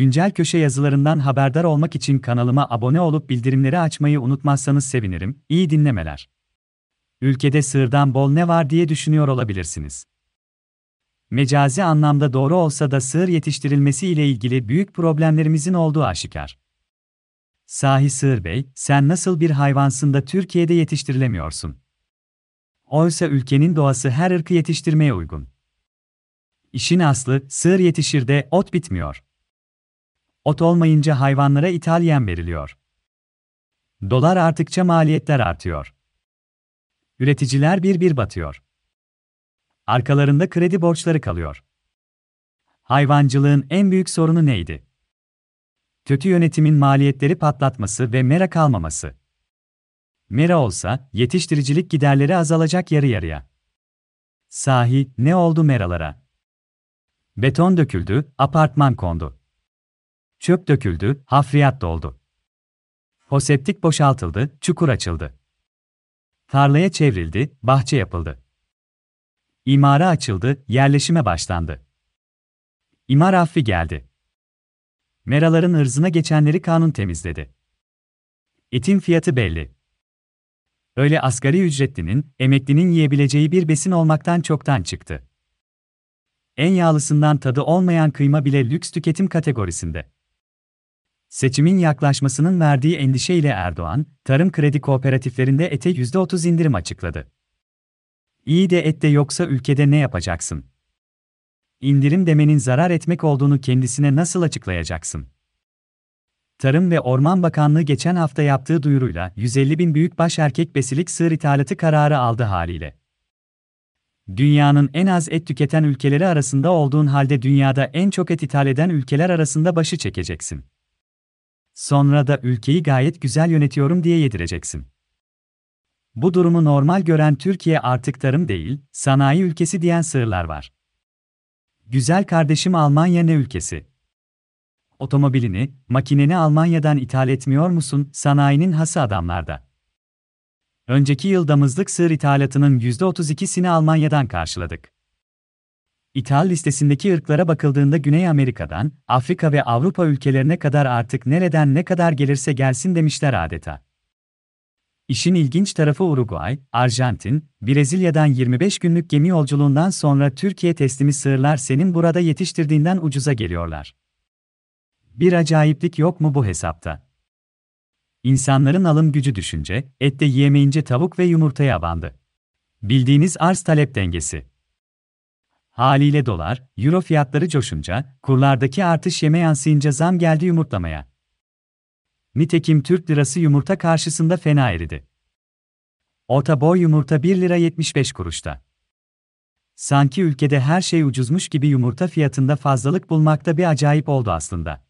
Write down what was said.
Güncel köşe yazılarından haberdar olmak için kanalıma abone olup bildirimleri açmayı unutmazsanız sevinirim. İyi dinlemeler. Ülkede sığırdan bol ne var diye düşünüyor olabilirsiniz. Mecazi anlamda doğru olsa da sığır yetiştirilmesi ile ilgili büyük problemlerimizin olduğu aşikar. Sahi Sığır Bey, sen nasıl bir hayvansın da Türkiye'de yetiştirilemiyorsun? Oysa ülkenin doğası her ırkı yetiştirmeye uygun. İşin aslı, sığır yetişir de ot bitmiyor ot olmayınca hayvanlara İtalyan veriliyor. Dolar arttıkça maliyetler artıyor. Üreticiler bir bir batıyor. Arkalarında kredi borçları kalıyor. Hayvancılığın en büyük sorunu neydi? Kötü yönetimin maliyetleri patlatması ve mera kalmaması. Mera olsa, yetiştiricilik giderleri azalacak yarı yarıya. Sahi, ne oldu meralara? Beton döküldü, apartman kondu. Çöp döküldü, hafriyat doldu. Poseptik boşaltıldı, çukur açıldı. Tarlaya çevrildi, bahçe yapıldı. İmara açıldı, yerleşime başlandı. İmar affı geldi. Meraların ırzına geçenleri kanun temizledi. Etin fiyatı belli. Öyle asgari ücretlinin, emeklinin yiyebileceği bir besin olmaktan çoktan çıktı. En yağlısından tadı olmayan kıyma bile lüks tüketim kategorisinde. Seçimin yaklaşmasının verdiği endişeyle Erdoğan, tarım kredi kooperatiflerinde ete %30 indirim açıkladı. İyi de et de yoksa ülkede ne yapacaksın? İndirim demenin zarar etmek olduğunu kendisine nasıl açıklayacaksın? Tarım ve Orman Bakanlığı geçen hafta yaptığı duyuruyla 150 bin büyükbaş erkek besilik sığır ithalatı kararı aldı haliyle. Dünyanın en az et tüketen ülkeleri arasında olduğun halde dünyada en çok et ithal eden ülkeler arasında başı çekeceksin. Sonra da ülkeyi gayet güzel yönetiyorum diye yedireceksin. Bu durumu normal gören Türkiye artık tarım değil, sanayi ülkesi diyen sığırlar var. Güzel kardeşim Almanya ne ülkesi? Otomobilini, makineni Almanya'dan ithal etmiyor musun? Sanayinin hası adamlarda. Önceki yılda damızlık sığır ithalatının %32'sini Almanya'dan karşıladık. İthal listesindeki ırklara bakıldığında Güney Amerika'dan, Afrika ve Avrupa ülkelerine kadar artık nereden ne kadar gelirse gelsin demişler adeta. İşin ilginç tarafı Uruguay, Arjantin, Brezilya'dan 25 günlük gemi yolculuğundan sonra Türkiye teslimi sığırlar senin burada yetiştirdiğinden ucuza geliyorlar. Bir acayiplik yok mu bu hesapta? İnsanların alım gücü düşünce, et de yiyemeyince tavuk ve yumurtaya abandı. Bildiğiniz arz talep dengesi. Haliyle dolar, euro fiyatları coşunca, kurlardaki artış yeme yansıyınca zam geldi yumurtlamaya. Nitekim Türk lirası yumurta karşısında fena eridi. Orta boy yumurta 1 lira 75 kuruşta. Sanki ülkede her şey ucuzmuş gibi yumurta fiyatında fazlalık bulmakta bir acayip oldu aslında.